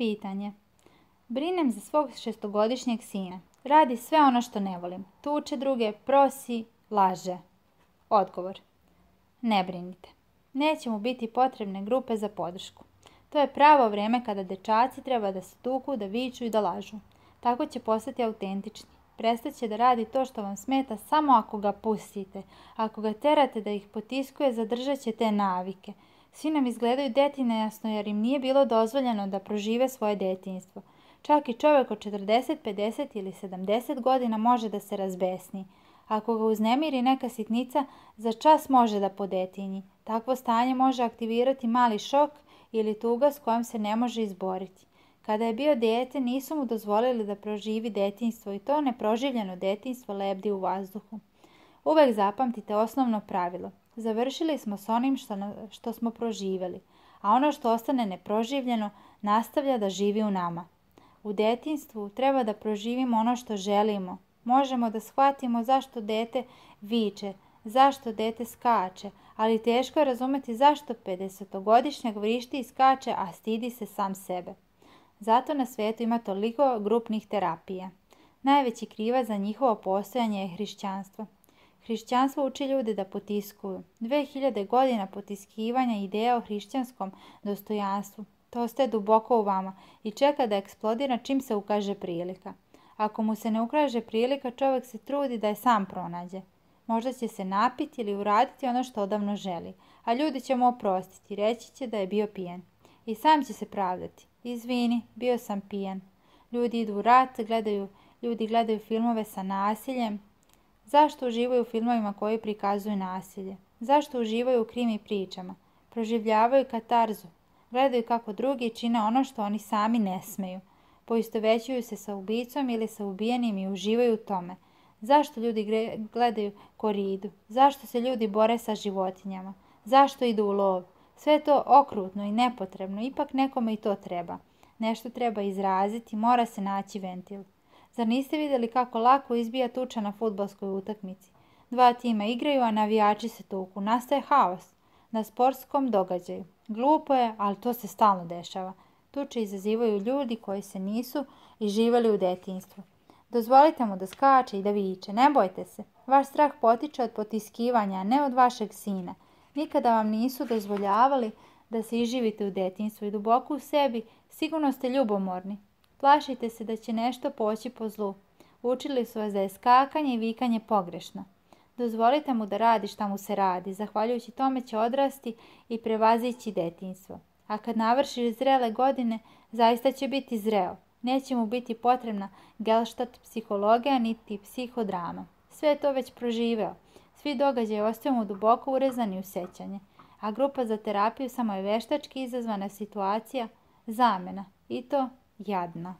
Pitanje. Brinem za svog šestogodišnjeg sina. Radi sve ono što ne volim. Tuče druge, prosi, laže. Odgovor. Ne brinite. Neće mu biti potrebne grupe za podršku. To je pravo vrijeme kada dečaci treba da se tuku, da viču i da lažu. Tako će postati autentični. će da radi to što vam smeta samo ako ga pustite. Ako ga terate da ih potiskuje, zadržat će te navike – svi nam izgledaju deti nejasno jer im nije bilo dozvoljeno da prožive svoje detinjstvo. Čak i čovjek od 40, 50 ili 70 godina može da se razbesni. Ako ga uznemiri neka sitnica, za čas može da podetinji. Takvo stanje može aktivirati mali šok ili tuga s kojom se ne može izboriti. Kada je bio dijete nisu mu dozvolili da proživi detinjstvo i to neproživljeno detinjstvo lebdi u vazduhu. Uvek zapamtite osnovno pravilo. Završili smo s onim što, što smo proživjeli, a ono što ostane neproživljeno nastavlja da živi u nama. U detinstvu treba da proživimo ono što želimo. Možemo da shvatimo zašto dete viče, zašto dete skače, ali teško je razumjeti zašto 50-godišnjak vrišti i skače, a stidi se sam sebe. Zato na svijetu ima toliko grupnih terapija. Najveći krivac za njihovo postojanje je hrišćanstvo. Hrišćanstvo uči ljude da potiskuju. 2000 godina potiskivanja ideja o hrišćanskom dostojanstvu. To ostaje duboko u vama i čeka da eksplodira čim se ukaže prilika. Ako mu se ne ukraže prilika, čovjek se trudi da je sam pronađe. Možda će se napiti ili uraditi ono što odavno želi, a ljudi će mu oprostiti, reći će da je bio pijen. I sam će se pravdati. Izvini, bio sam pijen. Ljudi idu u rat, gledaju, ljudi gledaju filmove sa nasiljem, Zašto uživaju u filmovima koji prikazuju nasilje? Zašto uživaju u krimi pričama? Proživljavaju katarzu. Gledaju kako drugi čine ono što oni sami ne smeju. Poistovećuju se sa ubicom ili sa ubijenim i uživaju u tome. Zašto ljudi gledaju koridu? Zašto se ljudi bore sa životinjama? Zašto idu u lov? Sve je to okrutno i nepotrebno, ipak nekome i to treba. Nešto treba izraziti, mora se naći ventil. Zar niste vidjeli kako lako izbija tuča na futbolskoj utakmici? Dva tima igraju, a navijači se tuku. Nastaje haos na sportskom događaju. Glupo je, ali to se stalno dešava. Tuče izazivaju ljudi koji se nisu i živali u detinstvu. Dozvolite mu da skače i da viče, ne bojte se. Vaš strah potiče od potiskivanja, ne od vašeg sina. Nikada vam nisu dozvoljavali da se iživite u detinstvu i duboko u sebi sigurno ste ljubomorni. Plašite se da će nešto poći po zlu. Učili su vas da je skakanje i vikanje pogrešno. Dozvolite mu da radi šta mu se radi, zahvaljujući tome će odrasti i prevazići detinstvo. A kad navrši zrele godine, zaista će biti zreo. Neće mu biti potrebna gelštat psihologija niti psihodrama. Sve je to već proživeo. Svi događaje ostaju mu duboko urezani u sećanje. A grupa za terapiju samo je veštački izazvana situacija zamena. I to я одна.